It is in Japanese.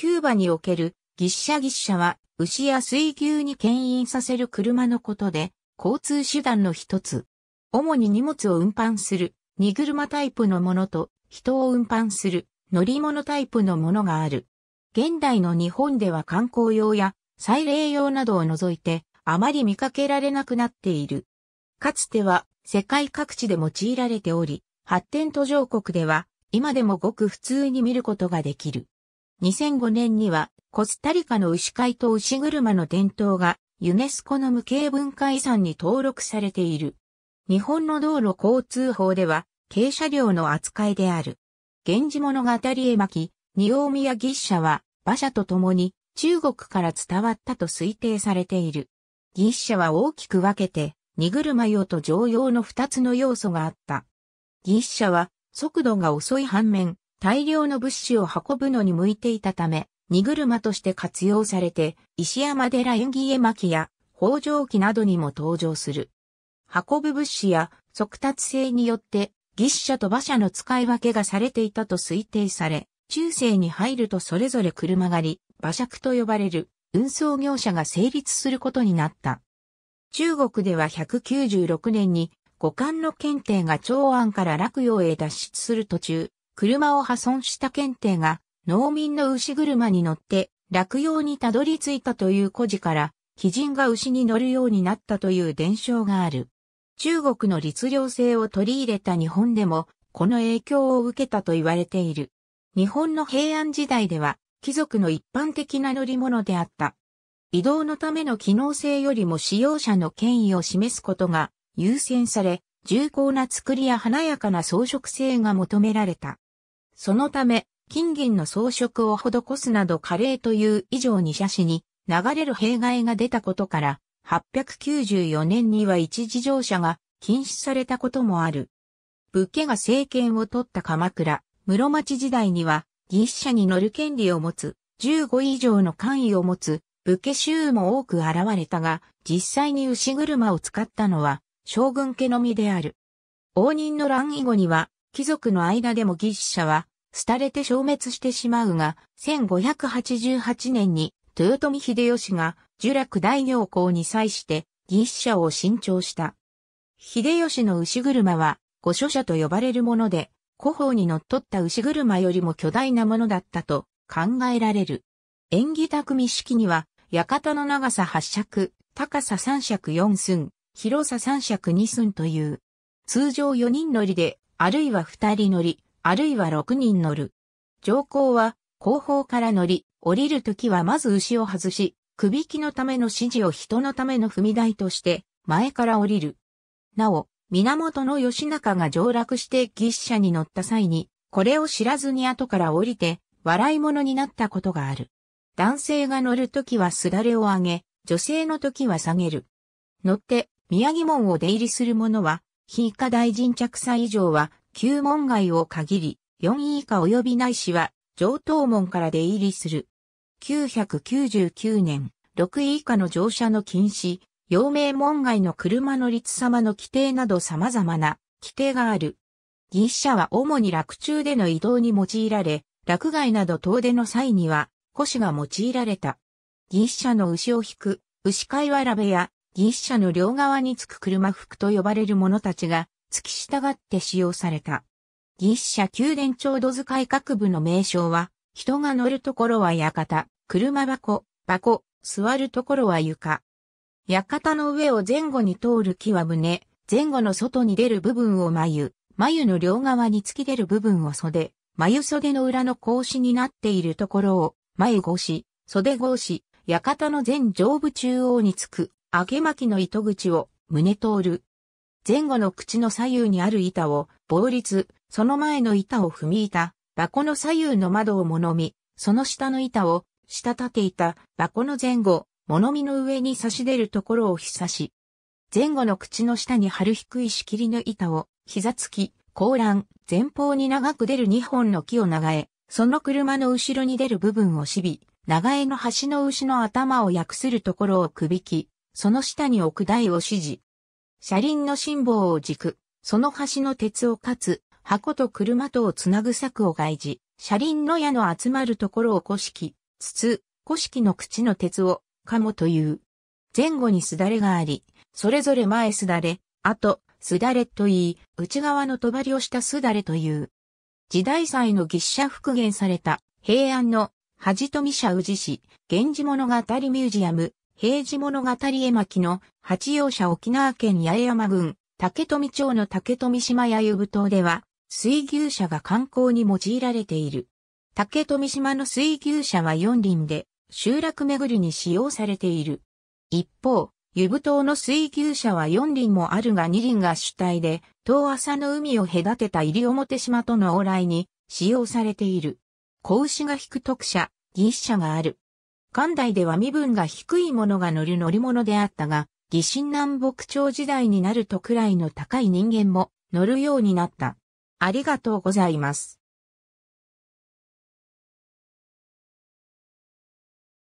キューバにおけるギッシャギッシャは牛や水牛に牽引させる車のことで交通手段の一つ。主に荷物を運搬する荷車タイプのものと人を運搬する乗り物タイプのものがある。現代の日本では観光用や祭礼用などを除いてあまり見かけられなくなっている。かつては世界各地で用いられており、発展途上国では今でもごく普通に見ることができる。2005年にはコスタリカの牛飼いと牛車の伝統がユネスコの無形文化遺産に登録されている。日本の道路交通法では軽車両の扱いである。源氏物語絵巻、二大宮牛車は馬車と共に中国から伝わったと推定されている。牛車は大きく分けて、荷車用と乗用の二つの要素があった。牛車は速度が遅い反面、大量の物資を運ぶのに向いていたため、荷車として活用されて、石山寺縁起絵巻や北条記などにも登場する。運ぶ物資や速達性によって、牛車と馬車の使い分けがされていたと推定され、中世に入るとそれぞれ車狩り、馬借と呼ばれる運送業者が成立することになった。中国では196年に五冠の検定が長安から洛陽へ脱出する途中、車を破損した検定が農民の牛車に乗って落葉にたどり着いたという故事から、鬼人が牛に乗るようになったという伝承がある。中国の律令制を取り入れた日本でも、この影響を受けたと言われている。日本の平安時代では、貴族の一般的な乗り物であった。移動のための機能性よりも使用者の権威を示すことが優先され、重厚な作りや華やかな装飾性が求められた。そのため、金銀の装飾を施すなど華麗という以上に写真に流れる弊害が出たことから、894年には一時乗車が禁止されたこともある。武家が政権を取った鎌倉、室町時代には、牛車に乗る権利を持つ、15以上の官位を持つ、武家衆も多く現れたが、実際に牛車を使ったのは、将軍家のみである。応仁の乱以後には、貴族の間でも牛車は、廃れて消滅してしまうが、1588年に豊臣秀吉が呪楽大行幸に際して使者を新調した。秀吉の牛車は御所車と呼ばれるもので、古法に乗っ取った牛車よりも巨大なものだったと考えられる。演技匠式には、館の長さ8尺、高さ3尺4寸、広さ3尺2寸という、通常4人乗りで、あるいは2人乗り、あるいは6人乗る。乗降は、後方から乗り、降りるときはまず牛を外し、首引きのための指示を人のための踏み台として、前から降りる。なお、源義仲が上落して牛者に乗った際に、これを知らずに後から降りて、笑い物になったことがある。男性が乗るときはすだれを上げ、女性のときは下げる。乗って、宮城門を出入りする者は、非課大臣着差以上は、旧門外を限り、4位以下及びないしは、上等門から出入りする。999年、6位以下の乗車の禁止、陽明門外の車の立様の規定など様々な規定がある。牛車は主に落中での移動に用いられ、落外など遠出の際には、腰が用いられた。牛車の牛を引く、牛飼いわらべや、牛車の両側につく車服と呼ばれる者たちが、付き従って使用された。ギッシャ宮殿調度図い各部の名称は、人が乗るところは館、車箱、箱、座るところは床。館の上を前後に通る木は胸、前後の外に出る部分を眉、眉の両側に突き出る部分を袖、眉袖の裏の格子になっているところを、眉格子、袖格子、館の全上部中央につく、揚げ巻きの糸口を、胸通る、前後の口の左右にある板を、棒立、その前の板を踏み板、箱の左右の窓を物見、その下の板を、下立て板、箱の前後、物見の上に差し出るところをひさし、前後の口の下に春る低い仕切りの板を、膝つき、後欄、前方に長く出る2本の木を長え、その車の後ろに出る部分をしび、長江の端の牛の頭を訳するところをくびき、その下に置く台を指示。車輪の辛抱を軸、その端の鉄をかつ、箱と車とをつなぐ柵を外示、車輪の矢の集まるところを古式、筒、古式の口の鉄を、もという。前後にすだれがあり、それぞれ前すだれ、後、すだれと言い、内側のとばりをしたすだれという。時代祭の牛車復元された、平安の、恥富社宇治市、源氏物語ミュージアム、平治物語絵巻の八葉社沖縄県八重山郡竹富町の竹富島や湯布島では水牛車が観光に用いられている。竹富島の水牛車は四輪で集落巡りに使用されている。一方、湯布島の水牛車は四輪もあるが二輪が主体で、遠浅の海を隔てた入表島との往来に使用されている。子牛が引く特車、銀車がある。関代では身分が低い者が乗る乗り物であったが、疑心南北朝時代になるとくらいの高い人間も乗るようになった。ありがとうございます。